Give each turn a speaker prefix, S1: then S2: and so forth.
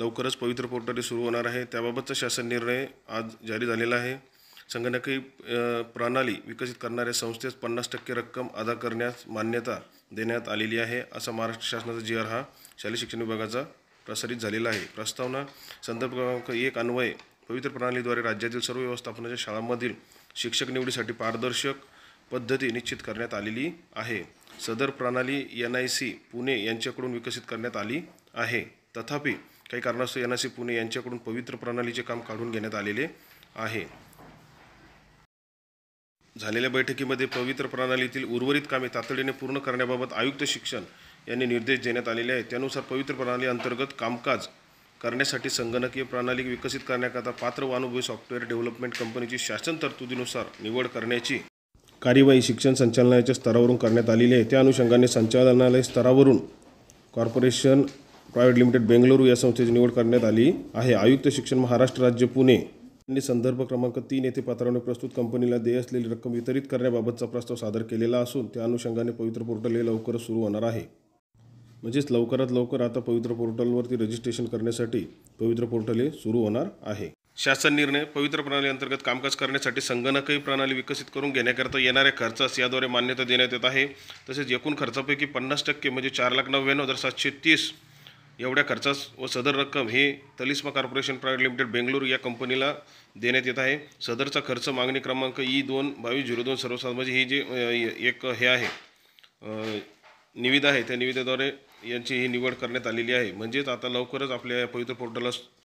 S1: लवकरच पवित्र पोर्टली सुरू होणार आहे त्याबाबतचा शासन निर्णय आज जारी झालेला आहे संगणकी प्रणाली विकसित करणाऱ्या संस्थेस पन्नास टक्के रक्कम अदा करण्यास मान्यता देण्यात आलेली आहे असा महाराष्ट्र शासनाचा जी आर हा शालेय शिक्षण विभागाचा प्रसारित झालेला आहे प्रस्तावना संदर्भ क्रमांक एक अन्वये पवित्र प्रणालीद्वारे राज्यातील सर्व व्यवस्थापनाच्या शाळांमधील शिक्षक निवडीसाठी पारदर्शक पद्धती निश्चित करण्यात आलेली आहे सदर प्रणाली एन आय सी पुणे यांच्याकडून विकसित करण्यात आली आहे तथापि काही कारणास्तव एन पुणे यांच्याकडून पवित्र प्रणालीचे काम काढून घेण्यात आलेले आहे झालेल्या बैठकीमध्ये पवित्र प्रणालीतील उर्वरित कामे तातडीने पूर्ण करण्याबाबत आयुक्त शिक्षण यांनी निर्देश देण्यात आलेले आहेत त्यानुसार पवित्र प्रणाली अंतर्गत कामकाज करण्यासाठी संगणकीय प्रणाली विकसित करण्याकरता पात्र वानुभवी सॉफ्टवेअर डेव्हलपमेंट कंपनीची शासन तरतुदीनुसार निवड करण्याची कार्यवाही शिक्षण संचालनालयाच्या स्तरावरून करण्यात आलेली आहे त्या अनुषंगाने संचालनालय स्तरावरून कॉर्पोरेशन प्रायव्हेट लिमिटेड बेंगलुरू या संस्थेची निवड करण्यात आली आहे आयुक्त शिक्षण महाराष्ट्र राज्य पुणे यांनी संदर्भ क्रमांक तीन येथे पत्राने प्रस्तुत कंपनीला देय असलेली रक्कम वितरित करण्याबाबतचा प्रस्ताव सादर केलेला असून त्या अनुषंगाने पवित्र पोर्टल हे लवकरच सुरू होणार आहे म्हणजेच लवकरात लवकर आता पवित्र पोर्टलवरती रजिस्ट्रेशन करण्यासाठी पवित्र पोर्टल हे सुरू होणार आहे शासन निर्णय पवित्र प्रणाली अंतर्गत कामकाज करण्यासाठी संगणकही प्रणाली विकसित करून घेण्याकरता येणाऱ्या खर्चास याद्वारे मान्यता देण्यात येत आहे तसेच एकूण खर्चापैकी पन्नास टक्के म्हणजे चार लाख नव्याण्णव हजार सातशे तीस एवढ्या खर्चास व सदर रक्कम हे Talisma corporation private limited Bangalore या कंपनीला देण्यात येत आहे सदरचा खर्च मागणी क्रमांक ई दोन बावीस झिरो दोन सर्वसाधारण म्हणजे ही जे एक हे आहे निविदा आहे त्या निविदेद्वारे यांची ही निवड करण्यात आलेली आहे म्हणजेच आता लवकरच आपल्या या पवित्र पोर्टलला